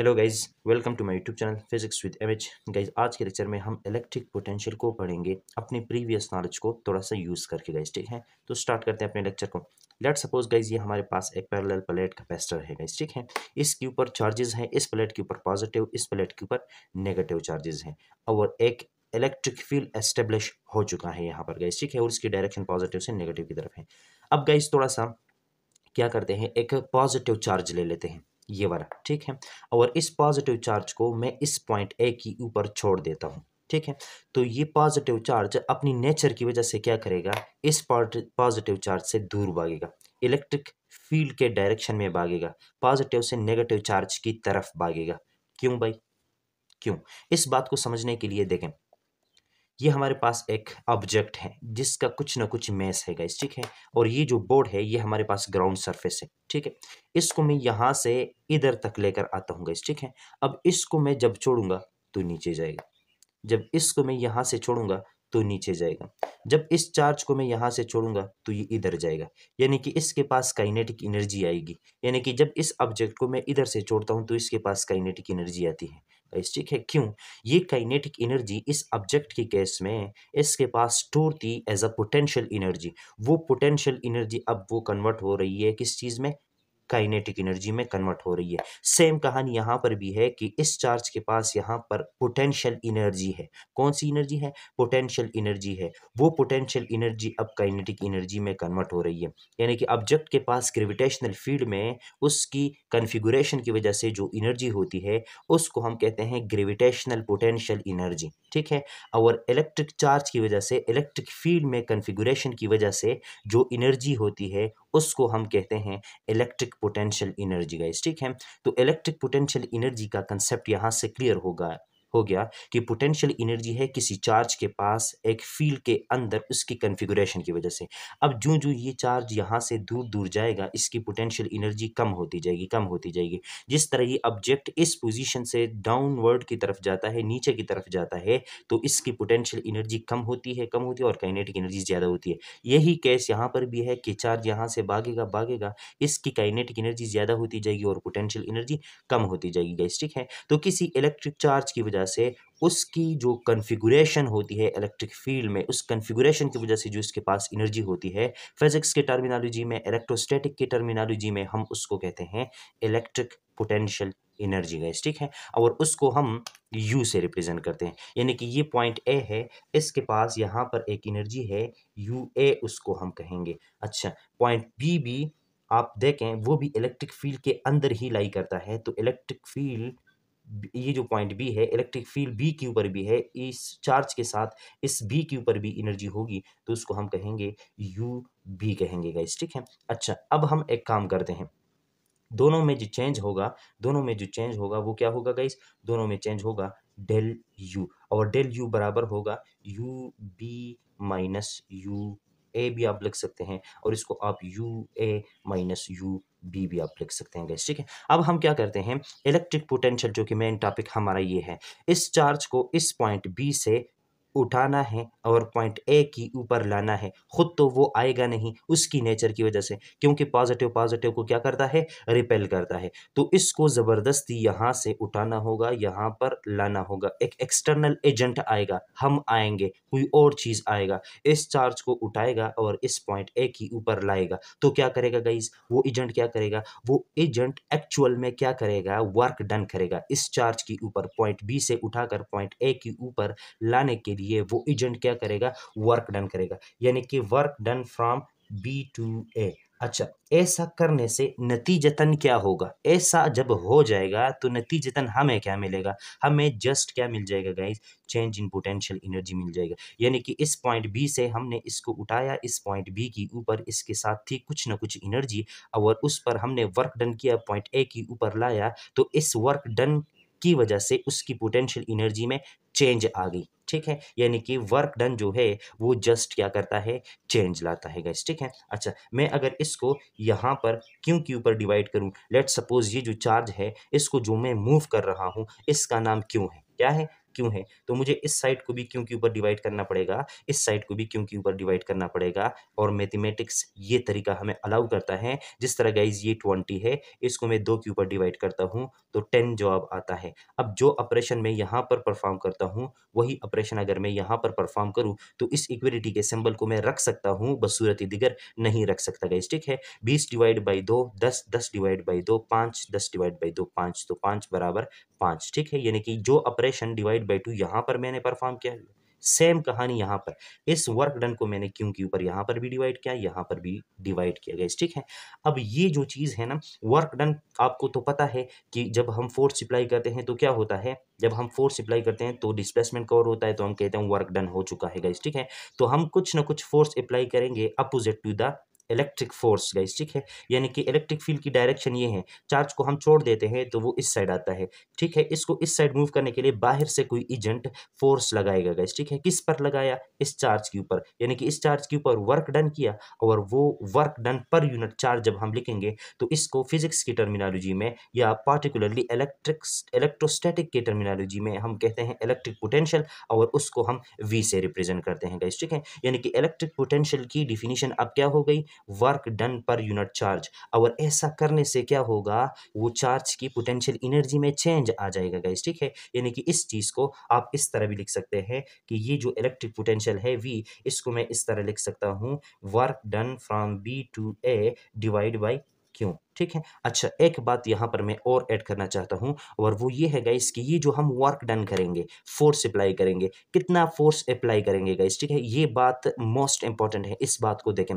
hello guys welcome to my YouTube channel physics with M H guys आज के lecture में हम इलेक्ट्रिक पोटेंशियल को पढ़ेंगे अपने प्रीवियस नॉलेज को थोड़ा सा यूज़ करके गाइज ठीक है तो स्टार्ट करते हैं अपने लेक्चर को लेट सपोज गाइज ये हमारे पास एक पैरेलल प्लेट कैपेसिटर है गाइज ठीक है इसके ऊपर चार्जेस हैं इस प्लेट के ऊपर पॉजिटिव इस प्लेट के ऊपर नेगेटिव चार्जेस हैं और एक इलेक्ट्रिक फील्ड एस्टेब्लिश हो चुका है यहाँ पर गाइज ठीक है और इसकी डायरेक्शन पॉजिटिव से नेगेटिव की तरफ है अब गाइज थोड़ा सा क्या करते हैं एक पॉजिटिव चार्ज ले लेते हैं ये वाला ठीक है और इस पॉजिटिव चार्ज को मैं इस पॉइंट ए के ऊपर छोड़ देता हूँ ठीक है तो ये पॉजिटिव चार्ज अपनी नेचर की वजह से क्या करेगा इस पॉजिटिव चार्ज से दूर भागेगा इलेक्ट्रिक फील्ड के डायरेक्शन में भागेगा पॉजिटिव से नेगेटिव चार्ज की तरफ भागेगा क्यों भाई क्यों इस बात को समझने के लिए देखें ये हमारे पास एक ऑब्जेक्ट है जिसका कुछ ना कुछ मैस है गाइस ठीक है और ये जो बोर्ड है ये हमारे पास ग्राउंड सरफेस है ठीक है इसको मैं यहाँ से इधर तक लेकर आता हूँ गाइस ठीक है अब इसको मैं जब छोड़ूंगा तो नीचे जाएगा जब इसको मैं यहाँ से छोड़ूंगा तो नीचे जाएगा जब इस चार्ज को मैं यहाँ से छोड़ूंगा तो ये इधर जाएगा यानी कि इसके पास काइनेटिक एनर्जी आएगी यानी कि जब इस ऑब्जेक्ट को मैं इधर से छोड़ता हूँ तो इसके पास काइनेटिक एनर्जी आती है गाइस ठीक है क्यों ये काइनेटिक एनर्जी इस ऑब्जेक्ट के केस में इसके पास स्टोर थी एज अ पोटेंशियल एनर्जी वो पोटेंशियल एनर्जी अब वो कन्वर्ट हो रही है किस चीज़ में काइनेटिक एनर्जी में कन्वर्ट हो रही है सेम कहानी यहाँ पर भी है कि इस चार्ज के पास यहाँ पर पोटेंशियल एनर्जी है कौन सी एनर्जी है पोटेंशियल एनर्जी है वो पोटेंशियल एनर्जी अब काइनेटिक एनर्जी में कन्वर्ट हो रही है यानी कि ऑब्जेक्ट के पास ग्रेविटेशनल फील्ड में उसकी कन्फिगुरेशन की वजह से जो इनर्जी होती है उसको हम कहते हैं ग्रेविटेशनल पोटेंशियल इनर्जी ठीक है और इलेक्ट्रिक चार्ज की वजह से इलेक्ट्रिक फील्ड में कन्फिगुरेशन की वजह से जो इनर्जी होती है उसको हम कहते हैं इलेक्ट्रिक पोटेंशियल एनर्जी गाइस ठीक है तो इलेक्ट्रिक पोटेंशियल एनर्जी का कंसेप्ट यहाँ से क्लियर होगा हो गया कि पोटेंशियल एनर्जी है किसी चार्ज के पास एक फील्ड के अंदर उसकी कन्फिग्रेशन की वजह से अब जो जो ये चार्ज यहाँ से दूर दूर जाएगा इसकी पोटेंशियल एनर्जी कम होती जाएगी कम होती जाएगी जिस तरह ये ऑब्जेक्ट इस पोजीशन से डाउनवर्ड की तरफ जाता है नीचे की तरफ जाता है तो इसकी पोटेंशियल इनर्जी कम होती है कम होती है और काइनेटिक एनर्जी ज़्यादा होती है यही केस यहाँ पर भी है कि चार्ज यहाँ से भागेगा भागेगा इसकी काइनेटिक इनर्जी ज़्यादा होती जाएगी और पोटेंशियल इनर्जी कम होती जाएगी गैस ठीक है तो किसी इलेक्ट्रिक चार्ज की वजह वजह से उसकी जो कन्फिगुरेशन होती है इलेक्ट्रिक फील्ड में उस कन्फिगुरेशन की वजह से जो इसके पास एनर्जी होती है फिजिक्स के टर्मिनोलॉजी में इलेक्ट्रोस्टैटिक के टर्मिनोलॉजी में हम उसको कहते हैं इलेक्ट्रिक पोटेंशियल एनर्जी गैस ठीक है और उसको हम यू से रिप्रेजेंट करते हैं यानी कि ये पॉइंट ए है इसके पास यहाँ पर एक एनर्जी है यू ए उसको हम कहेंगे अच्छा पॉइंट बी भी आप देखें वो भी इलेक्ट्रिक फील्ड के अंदर ही लाई करता है तो इलेक्ट्रिक फील्ड ये जो पॉइंट बी है इलेक्ट्रिक फील्ड बी के ऊपर भी है इस चार्ज के साथ इस बी के ऊपर भी एनर्जी होगी तो उसको हम कहेंगे यू बी कहेंगे गाइस ठीक है अच्छा अब हम एक काम करते हैं दोनों में जो चेंज होगा दोनों में जो चेंज होगा वो क्या होगा गाइस दोनों में चेंज होगा डेल यू और डेल यू बराबर होगा U B minus U A भी आप लिख सकते हैं और इसको आप U A minus U B भी आप लिख सकते हैं गैस ठीक है अब हम क्या करते हैं इलेक्ट्रिक पोटेंशियल जो कि मेन टॉपिक हमारा ये है इस चार्ज को इस पॉइंट बी से उठाना है और पॉइंट ए की ऊपर लाना है खुद तो वो आएगा नहीं उसकी नेचर की वजह से क्योंकि पॉजिटिव पॉजिटिव को क्या करता है रिपेल करता है तो इसको ज़बरदस्ती यहाँ से उठाना होगा यहाँ पर लाना होगा एक एक्सटर्नल एजेंट आएगा हम आएंगे कोई और चीज़ आएगा इस चार्ज को उठाएगा और इस पॉइंट ए की ऊपर लाएगा तो क्या करेगा गाइज वो एजेंट क्या करेगा वो एजेंट एक्चुअल में क्या करेगा वर्क डन करेगा इस चार्ज के ऊपर पॉइंट बी से उठाकर पॉइंट ए के ऊपर लाने के दिए वो एजेंट क्या करेगा वर्क डन करेगा यानी कि work done from B to A अच्छा ऐसा करने से नतीजतन क्या होगा ऐसा जब हो जाएगा तो नतीजतन हमें क्या मिलेगा हमें जस्ट क्या मिल जाएगा guys change in potential energy मिल जाएगा यानी कि इस पॉइंट बी से हमने इसको उठाया इस पॉइंट बी के ऊपर इसके साथ थी कुछ ना कुछ एनर्जी और उस पर हमने वर्क डन किया पॉइंट ए के ऊपर लाया तो इस वर्क डन की वजह से उसकी पोटेंशियल इनर्जी में चेंज आ गई ठीक है यानी कि वर्क डन जो है वो जस्ट क्या करता है चेंज लाता है गैस ठीक है अच्छा मैं अगर इसको यहाँ पर क्यों के ऊपर डिवाइड करूँ लेट सपोज ये जो चार्ज है इसको जो मैं मूव कर रहा हूँ इसका नाम क्यों है क्या है क्यों है तो मुझे इस साइड को भी क्यों के ऊपर डिवाइड करना पड़ेगा इस साइड को भी क्यों के ऊपर डिवाइड करना पड़ेगा और मैथमेटिक्स ये तरीका हमें अलाउ करता है जिस तरह गाइज ये ट्वेंटी है इसको मैं दो के ऊपर डिवाइड करता हूँ तो टेन जवाब आता है अब जो ऑपरेशन मैं यहाँ पर परफॉर्म करता हूँ वही ऑपरेशन अगर मैं यहाँ पर परफॉर्म करूँ तो इस इक्विटी के सिंबल को मैं रख सकता हूँ बसूरत दिगर नहीं रख सकता गाइज ठीक है बीस डिवाइड बाई दो दस दस डिवाइड बाई दो पाँच दस डिवाइड बाई दो पाँच तो पाँच बराबर पाँच ठीक है यानी कि जो ऑपरेशन डिवाइड बाई टू यहाँ पर मैंने परफॉर्म किया सेम कहानी यहाँ पर इस वर्क डन को मैंने क्यों के ऊपर यहाँ पर भी डिवाइड किया यहाँ पर भी डिवाइड किया गया ठीक है अब ये जो चीज़ है ना वर्क डन आपको तो पता है कि जब हम फोर्स अप्लाई करते हैं तो क्या होता है जब हम फोर्स अप्लाई करते हैं तो डिस्प्लेसमेंट कवर होता है तो हम कहते हैं वर्क डन हो चुका है गाइज ठीक है तो हम कुछ ना कुछ फोर्स अप्लाई करेंगे opposite to the electric force guys ठीक है यानी कि इलेक्ट्रिक फील्ड की डायरेक्शन ये है चार्ज को हम छोड़ देते हैं तो वो इस साइड आता है ठीक है इसको इस साइड मूव करने के लिए बाहर से कोई एजेंट फोर्स लगाएगा गाइस ठीक है किस पर लगाया इस चार्ज के ऊपर यानी कि इस चार्ज के ऊपर वर्क डन किया और वो work done per unit charge जब हम लिखेंगे तो इसको फिजिक्स की टर्मिनोलॉजी में या पार्टिकुलरली इलेक्ट्रिक इलेक्ट्रोस्टैटिक की टर्मिनोलॉजी में हम कहते हैं इलेक्ट्रिक पोटेंशियल और उसको हम वी से रिप्रेजेंट करते हैं गाइस ठीक है यानी कि इलेक्ट्रिक पोटेंशियल की डिफिनीशन अब क्या हो गई work done per unit charge और ऐसा करने से क्या होगा वो चार्ज की पोटेंशियल एनर्जी में चेंज आ जाएगा गाइस ठीक है यानी कि इस चीज़ को आप इस तरह भी लिख सकते हैं कि ये जो इलेक्ट्रिक पोटेंशियल है वी इसको मैं इस तरह लिख सकता हूँ work done from B to A divide by q ठीक है अच्छा एक बात यहाँ पर मैं और ऐड करना चाहता हूँ और वो ये है गाइस कि ये जो हम वर्क डन करेंगे फोर्स अप्लाई करेंगे कितना फोर्स अप्लाई करेंगे गाइस ठीक है ये बात मोस्ट इंपॉर्टेंट है इस बात को देखें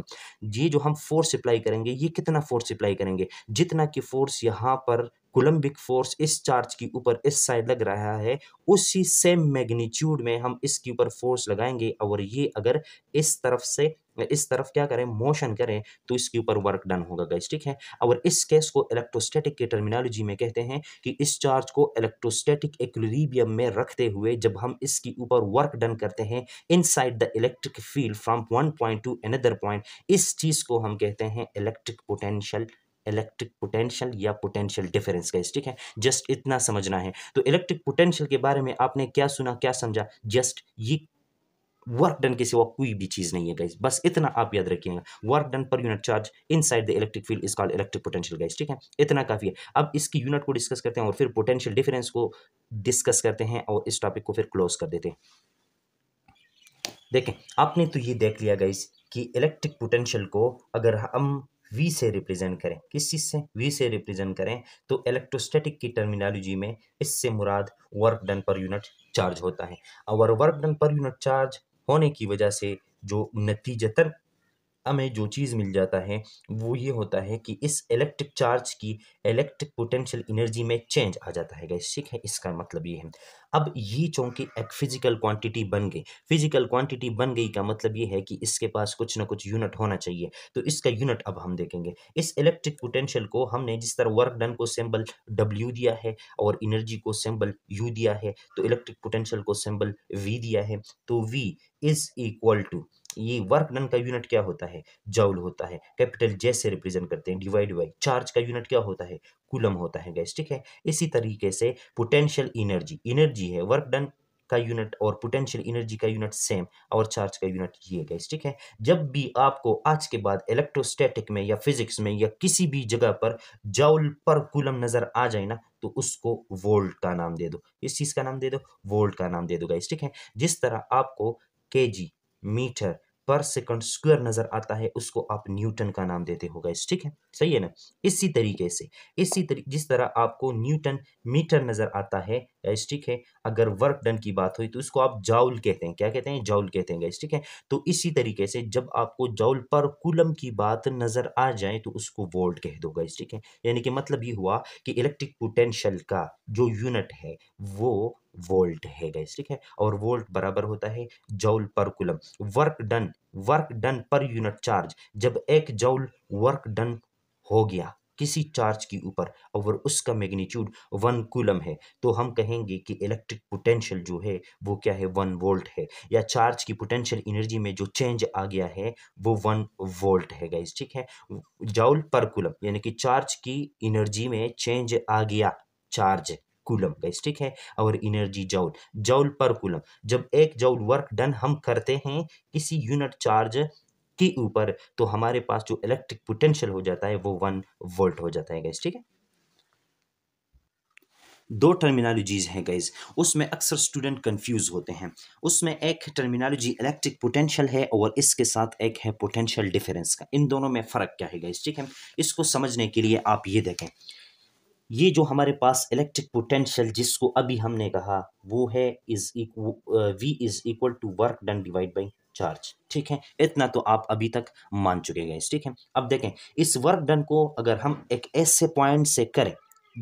ये जो हम फोर्स अप्लाई करेंगे ये कितना फोर्स अप्लाई करेंगे जितना कि फोर्स यहाँ पर कोलम्बिक फोर्स इस चार्ज के ऊपर इस साइड लग रहा है उसी सेम मैग्नीट्यूड में हम इसके ऊपर फोर्स लगाएंगे और ये अगर इस तरफ से इस तरफ क्या करें मोशन करें तो इसके ऊपर वर्क डन होगा गाइस ठीक है और इस केस को इलेक्ट्रोस्टैटिक के टर्मिनोलॉजी में कहते हैं कि इस चार्ज को इलेक्ट्रोस्टैटिक एक्लिबियम में रखते हुए जब हम इसके ऊपर वर्क डन करते हैं inside the electric field from one point to another point इस चीज़ को हम कहते हैं इलेक्ट्रिक पोटेंशियल इलेक्ट्रिक पोटेंशियल या पोटेंशियल डिफरेंस गाइस ठीक है जस्ट इतना समझना है तो इलेक्ट्रिक पोटेंशियल के बारे में आपने क्या सुना क्या समझा जस्ट ये वर्क डन के सिवा कोई भी चीज़ नहीं है गाइस बस इतना आप याद रखिएगा work done per unit charge inside the electric field is called electric potential guys ठीक है इतना काफ़ी है अब इसकी यूनिट को डिस्कस करते हैं और फिर पोटेंशियल डिफरेंस को डिस्कस करते हैं और इस टॉपिक को फिर क्लोज कर देते हैं देखें आपने तो ये देख लिया गाइस कि इलेक्ट्रिक पोटेंशियल को अगर हम वी से रिप्रेजेंट करें किस चीज़ से वी से रिप्रेजेंट करें तो इलेक्ट्रोस्टैटिक की टर्मिनोलॉजी में इससे मुराद work done per unit charge होता है और work done per unit charge होने की वजह से जो नतीजतन हमें जो चीज़ मिल जाता है वो ये होता है कि इस इलेक्ट्रिक चार्ज की इलेक्ट्रिक पोटेंशियल एनर्जी में चेंज आ जाता है गैस ठीक है इसका मतलब ये है अब ये चूँकि एक फिजिकल क्वांटिटी बन गई फिजिकल क्वांटिटी बन गई का मतलब ये है कि इसके पास कुछ ना कुछ यूनिट होना चाहिए तो इसका यूनिट अब हम देखेंगे इस इलेक्ट्रिक पोटेंशियल को हमने जिस तरह वर्क डन को सिंबल डब्ल्यू दिया है और इनर्जी को सिंबल यू दिया है तो इलेक्ट्रिक पोटेंशियल को सिंबल वी दिया है तो वी इज इक्वल टू ये वर्क डन का यूनिट क्या होता है जाउल होता है कैपिटल जैसे से रिप्रेजेंट करते हैं डिवाइड बाई चार्ज का यूनिट क्या होता है कुलम होता है गैस ठीक है इसी तरीके से पोटेंशियल इनर्जी इनर्जी है वर्क डन का यूनिट और पोटेंशियल एनर्जी का यूनिट सेम और चार्ज का यूनिट ये गैस ठीक है जब भी आपको आज के बाद इलेक्ट्रोस्टैटिक में या फिजिक्स में या किसी भी जगह पर जाउल पर कूलम नजर आ जाए ना तो उसको वोल्ट का नाम दे दो इस चीज़ का नाम दे दो वोल्ट का नाम दे दो गैस ठीक है जिस तरह आपको K G metre per second square नजर आता है उसको आप न्यूटन का नाम देते हो गए ठीक है सही है ना इसी तरीके से इसी तरी जिस तरह आपको न्यूटन मीटर नजर आता है गाइस ठीक है अगर वर्क डन की बात हुई तो इसको आप जाउल कहते हैं क्या कहते हैं जाउल कहते हैं गाइस ठीक है तो इसी तरीके से जब आपको जाउल पर कुलम की बात नज़र आ जाए तो उसको वोल्ट कह दो गाइस ठीक है यानी कि मतलब ये हुआ कि इलेक्ट्रिक पोटेंशियल का जो यूनिट है वो वोल्ट है गाइस ठीक है और वोल्ट बराबर होता है joule per coulomb work done work done per unit charge जब एक जाउल वर्क डन हो गया किसी चार्ज के ऊपर और उसका मैग्नीट्यूड वन कूलम है तो हम कहेंगे कि इलेक्ट्रिक पोटेंशियल जो है वो क्या है वन वोल्ट है या चार्ज की पोटेंशियल एनर्जी में जो चेंज आ गया है वो वन वोल्ट है गाइज ठीक है जाउल पर कूलम यानी कि चार्ज की एनर्जी में चेंज आ गया चार्ज कूलम गैस ठीक है और energy joule joule per coulomb जब एक जाउल वर्क डन हम करते हैं किसी यूनिट चार्ज के ऊपर तो हमारे पास जो इलेक्ट्रिक पोटेंशियल हो जाता है वो वन वोल्ट हो जाता है गैस ठीक है दो टर्मिनोलॉजीज़ हैं गाइज उसमें अक्सर स्टूडेंट कंफ्यूज होते हैं उसमें एक टर्मिनोलॉजी इलेक्ट्रिक पोटेंशियल है और इसके साथ एक है पोटेंशियल डिफरेंस का इन दोनों में फ़र्क क्या है गैस ठीक है इसको समझने के लिए आप ये देखें ये जो हमारे पास इलेक्ट्रिक पोटेंशियल जिसको अभी हमने कहा वो है is V is equal to work done divide by charge ठीक है इतना तो आप अभी तक मान चुके गए ठीक है अब देखें इस वर्क डन को अगर हम एक ऐसे पॉइंट से करें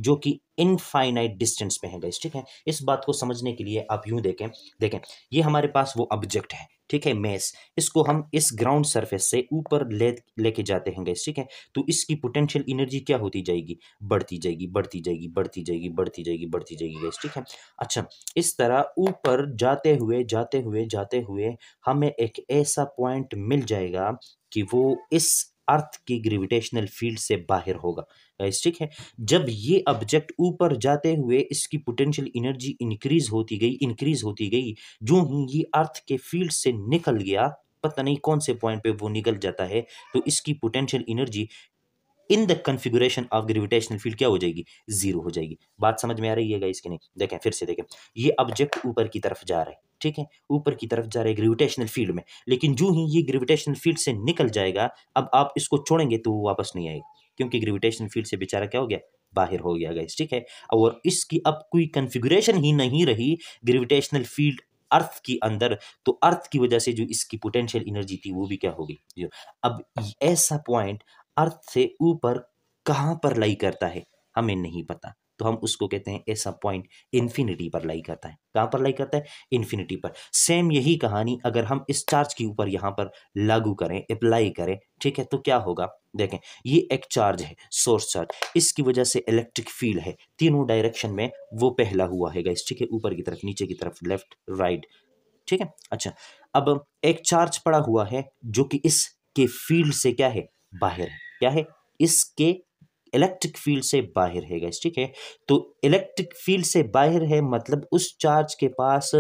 जो कि इनफाइनाइट डिस्टेंस पे है गाइस ठीक है इस बात को समझने के लिए आप यूं देखें देखें ये हमारे पास वो ऑब्जेक्ट है ठीक है मेस इसको हम इस ग्राउंड सरफेस से ऊपर ले लेके जाते हैं गैस ठीक है तो इसकी पोटेंशियल एनर्जी क्या होती जाएगी बढ़ती जाएगी बढ़ती जाएगी बढ़ती जाएगी बढ़ती जाएगी बढ़ती जाएगी गैस ठीक है अच्छा इस तरह ऊपर जाते हुए जाते हुए जाते हुए हमें एक ऐसा पॉइंट मिल जाएगा कि वो इस अर्थ की ग्रेविटेशनल फील्ड से बाहर होगा स्टिक है जब ये ऑब्जेक्ट ऊपर जाते हुए इसकी पोटेंशियल एनर्जी इंक्रीज होती गई इंक्रीज होती गई जो ही ये अर्थ के फील्ड से निकल गया पता नहीं कौन से पॉइंट पे वो निकल जाता है तो इसकी potential energy in the configuration of gravitational field क्या हो जाएगी जीरो हो जाएगी बात समझ में आ रही है इसके नहीं देखें फिर से देखें ये ऑब्जेक्ट ऊपर की तरफ जा रहा है ठीक है ऊपर की तरफ जा रहे ग्रेविटेशनल फील्ड में लेकिन जो ही ये ग्रेविटेशनल फील्ड से निकल जाएगा अब आप इसको छोड़ेंगे तो वो वापस नहीं आएगा क्योंकि ग्रेविटेशन फील्ड से बेचारा क्या हो गया बाहर हो गया गैस ठीक है और इसकी अब कोई कन्फिग्रेशन ही नहीं रही ग्रेविटेशनल फील्ड अर्थ की अंदर तो अर्थ की वजह से जो इसकी पोटेंशियल एनर्जी थी वो भी क्या होगी गई अब ऐसा पॉइंट अर्थ से ऊपर कहाँ पर लाई करता है हमें नहीं पता तो हम उसको कहते हैं ऐसा पॉइंट इन्फिनिटी पर लाई करता है कहाँ पर लाई करता है इन्फिनिटी पर सेम यही कहानी अगर हम इस चार्ज के ऊपर यहाँ पर लागू करें अप्लाई करें ठीक है तो क्या होगा देखें ये एक चार्ज है सोर्स चार्ज इसकी वजह से इलेक्ट्रिक फील्ड है तीनों डायरेक्शन में वो पहला हुआ है इस ठीक है ऊपर की तरफ नीचे की तरफ लेफ्ट राइट ठीक है अच्छा अब एक चार्ज पड़ा हुआ है जो कि इसके फील्ड से क्या है बाहर है क्या है इसके इलेक्ट्रिक फील्ड से बाहर है गैस ठीक है तो इलेक्ट्रिक फील्ड से बाहर है मतलब उस चार्ज के पास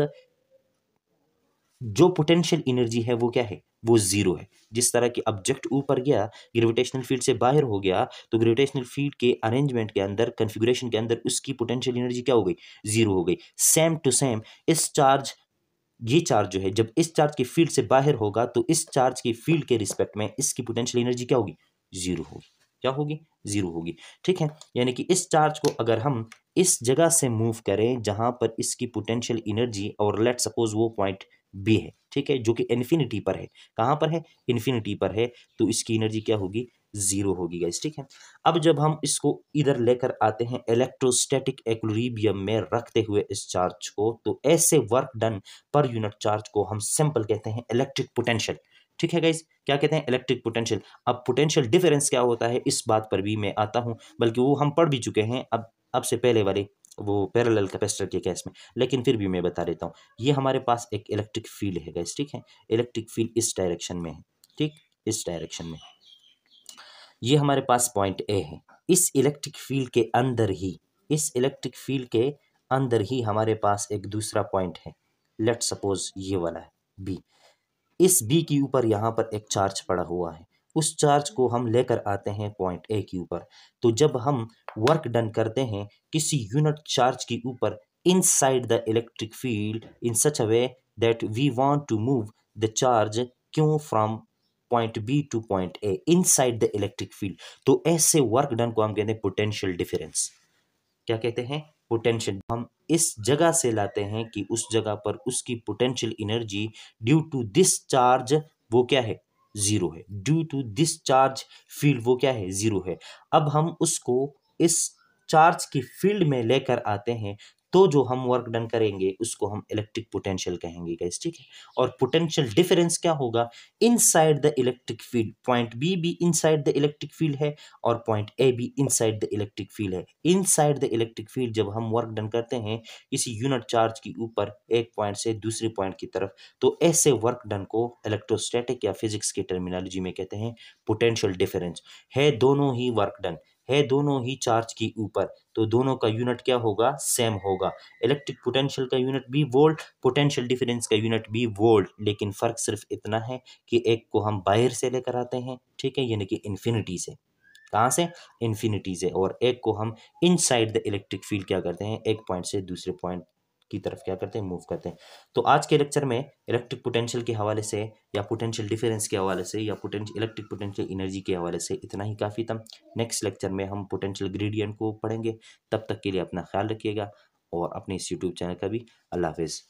जो पोटेंशियल एनर्जी है वो क्या है वो जीरो है जिस तरह की ऑब्जेक्ट ऊपर गया ग्रेविटेशनल फील्ड से बाहर हो गया तो ग्रेविटेशनल फील्ड के अरेंजमेंट के अंदर कन्फिग्रेशन के अंदर उसकी पोटेंशियल एनर्जी क्या हो गई जीरो हो गई सेम टू सेम इस चार्ज ये चार्ज जो है जब इस चार्ज के फील्ड से बाहर होगा तो इस चार्ज की फील्ड के रिस्पेक्ट में इसकी पोटेंशियल एनर्जी क्या होगी जीरो होगी क्या होगी ज़ीरो होगी ठीक है यानी कि इस चार्ज को अगर हम इस जगह से मूव करें जहां पर इसकी पोटेंशियल एनर्जी और लेट सपोज वो पॉइंट बी है ठीक है जो कि इन्फिनिटी पर है कहाँ पर है इन्फिनिटी पर है तो इसकी एनर्जी क्या होगी ज़ीरो होगी गाइस ठीक है अब जब हम इसको इधर लेकर आते हैं इलेक्ट्रोस्टैटिक एक्लोरीबियम में रखते हुए इस चार्ज को तो ऐसे work done per unit charge को हम सिंपल कहते हैं इलेक्ट्रिक पोटेंशियल ठीक है गाइज क्या कहते हैं इलेक्ट्रिक पोटेंशियल अब पोटेंशियल डिफरेंस क्या होता है इस बात पर भी मैं आता हूँ बल्कि वो हम पढ़ भी चुके हैं अब अब से पहले वाले वो पैरेलल कैपेसिटर के केस में लेकिन फिर भी मैं बता देता हूँ ये हमारे पास एक इलेक्ट्रिक फील्ड है गाइज ठीक है इलेक्ट्रिक फील्ड इस डायरेक्शन में है ठीक इस डायरेक्शन में ये हमारे पास पॉइंट ए है इस इलेक्ट्रिक फील्ड के अंदर ही इस इलेक्ट्रिक फील्ड के अंदर ही हमारे पास एक दूसरा पॉइंट है लेट सपोज ये वाला है बी इस बी के ऊपर यहाँ पर एक चार्ज पड़ा हुआ है उस चार्ज को हम लेकर आते हैं पॉइंट ए के ऊपर तो जब हम वर्क डन करते हैं किसी यूनिट चार्ज के ऊपर inside the electric field in such a way that we want to move the charge क्यों from point B to point A inside the electric field तो ऐसे वर्क डन को हम कहते हैं पोटेंशियल डिफरेंस क्या कहते हैं पोटेंशियल हम इस जगह से लाते हैं कि उस जगह पर उसकी potential energy due to this charge वो क्या है ज़ीरो है due to this charge field वो क्या है ज़ीरो है अब हम उसको इस चार्ज की फील्ड में लेकर आते हैं तो जो हम वर्क डन करेंगे उसको हम इलेक्ट्रिक पोटेंशियल कहेंगे गैस ठीक है और पोटेंशियल डिफरेंस क्या होगा inside the electric field point B भी इनसाइड द इलेक्ट्रिक फील्ड है और पॉइंट ए भी इनसाइड द इलेक्ट्रिक फील्ड है इनसाइड द इलेक्ट्रिक फील्ड जब हम वर्क डन करते हैं किसी यूनिट चार्ज के ऊपर एक पॉइंट से दूसरे पॉइंट की तरफ तो ऐसे वर्क डन को इलेक्ट्रोस्टैटिक या फिजिक्स के टर्मिनोलॉजी में कहते हैं पोटेंशियल डिफरेंस है दोनों ही वर्क डन है दोनों ही चार्ज के ऊपर तो दोनों का यूनिट क्या होगा सेम होगा इलेक्ट्रिक पोटेंशियल का यूनिट भी वोल्ट पोटेंशियल डिफरेंस का यूनिट भी वोल्ट लेकिन फ़र्क सिर्फ इतना है कि एक को हम बाहर से लेकर आते हैं ठीक है यानी कि इन्फिनिटी से कहाँ से इन्फिनिटी से और एक को हम इनसाइड द इलेक्ट्रिक फील्ड क्या करते हैं एक पॉइंट से दूसरे पॉइंट की तरफ क्या करते हैं मूव करते हैं तो आज के लेक्चर में इलेक्ट्रिक पोटेंशियल के हवाले से या पोटेंशियल डिफरेंस के हवाले से या पोटेंशियल इलेक्ट्रिक पोटेंशियल एनर्जी के हवाले से इतना ही काफ़ी था नेक्स्ट लेक्चर में हम पोटेंशियल ग्रेडियंट को पढ़ेंगे तब तक के लिए अपना ख्याल रखिएगा और अपने इस यूट्यूब चैनल का भी अल्लाह हाफिज़